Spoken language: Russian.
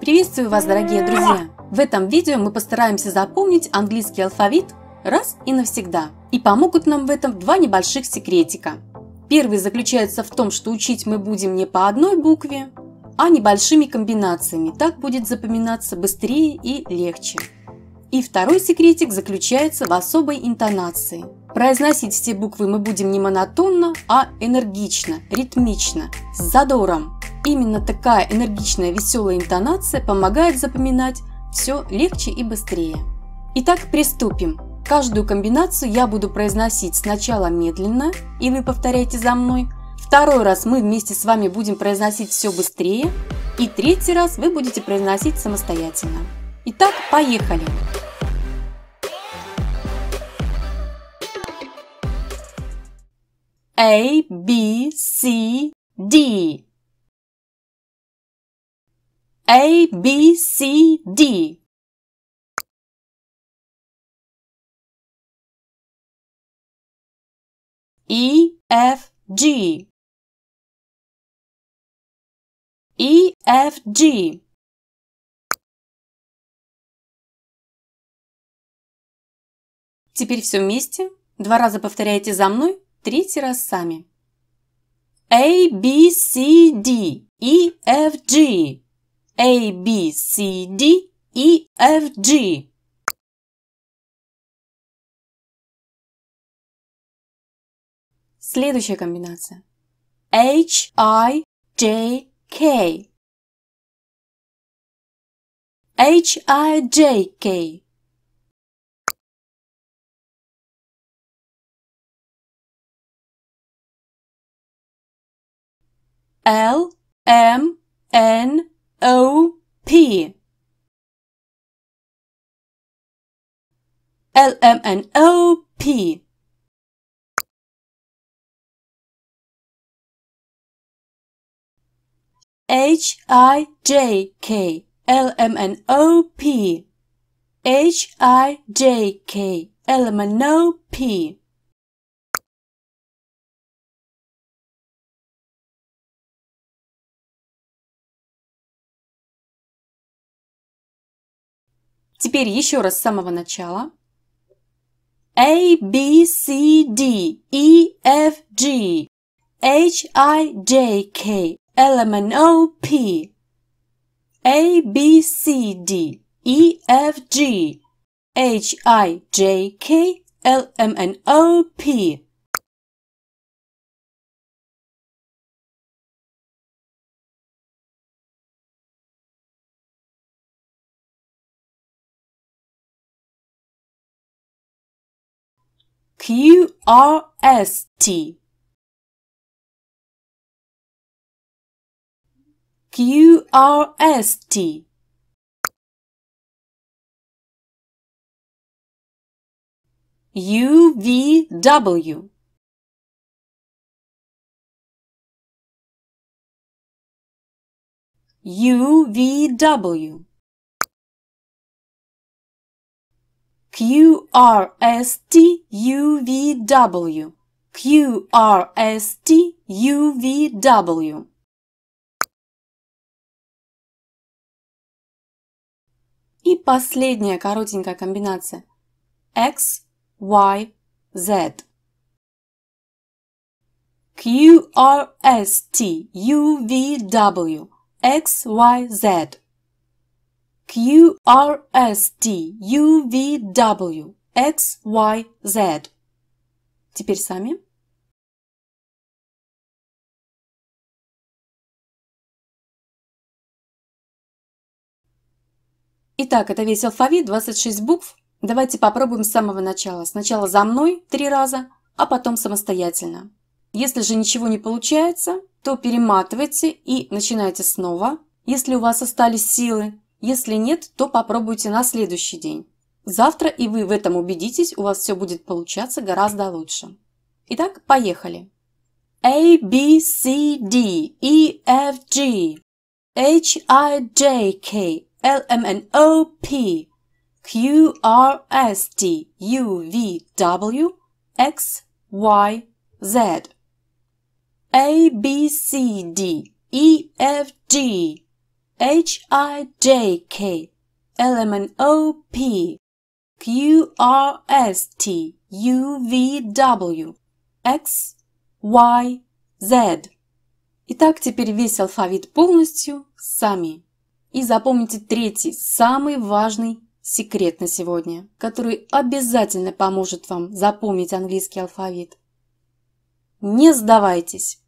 Приветствую вас, дорогие друзья! В этом видео мы постараемся запомнить английский алфавит раз и навсегда. И помогут нам в этом два небольших секретика. Первый заключается в том, что учить мы будем не по одной букве, а небольшими комбинациями. Так будет запоминаться быстрее и легче. И второй секретик заключается в особой интонации. Произносить все буквы мы будем не монотонно, а энергично, ритмично, с задором. Именно такая энергичная веселая интонация помогает запоминать все легче и быстрее. Итак, приступим. Каждую комбинацию я буду произносить сначала медленно, и вы повторяете за мной. Второй раз мы вместе с вами будем произносить все быстрее, и третий раз вы будете произносить самостоятельно. Итак, поехали! A, B, C, D. A, B, C, D. E, F, G. E, F, G. Теперь все вместе. Два раза повторяйте за мной, третий раз сами. A, B, C, D, E, F, G. A, B, C, D, E, F, G. Следующая комбинация. H, I, J, K. H, I, J, K. L, M, N, O P L M N O P H I J K L M N O P H I J K L M N O P Теперь еще раз с самого начала. A, B, C, D, E, F, G, H, I, J, K, L, M, N, O, P. A, B, C, D, E, F, G, H, I, J, K, L, M, N, O, P. Q R S T Q R S T U V W U V W Q Q R R S S T T U U V W, V W И последняя коротенькая комбинация. X, Y, Z. Q, R, S, T, U, V, W. X, Y, Z. QRST, UVW, XYZ. Теперь сами. Итак, это весь алфавит, 26 букв. Давайте попробуем с самого начала. Сначала за мной три раза, а потом самостоятельно. Если же ничего не получается, то перематывайте и начинайте снова. Если у вас остались силы, если нет, то попробуйте на следующий день. Завтра и вы в этом убедитесь, у вас все будет получаться гораздо лучше. Итак, поехали. A, B, C, D, E, F, G, H, I, J, K, L, M, N, O, P, Q, R, S, T, U, V, W, X, Y, Z. A, B, C, D, E, F, G, H-I-J-K, L-M-N-O-P, Q-R-S-T, U-V-W, X, Y, Z. Итак, теперь весь алфавит полностью сами. И запомните третий, самый важный секрет на сегодня, который обязательно поможет вам запомнить английский алфавит. Не сдавайтесь!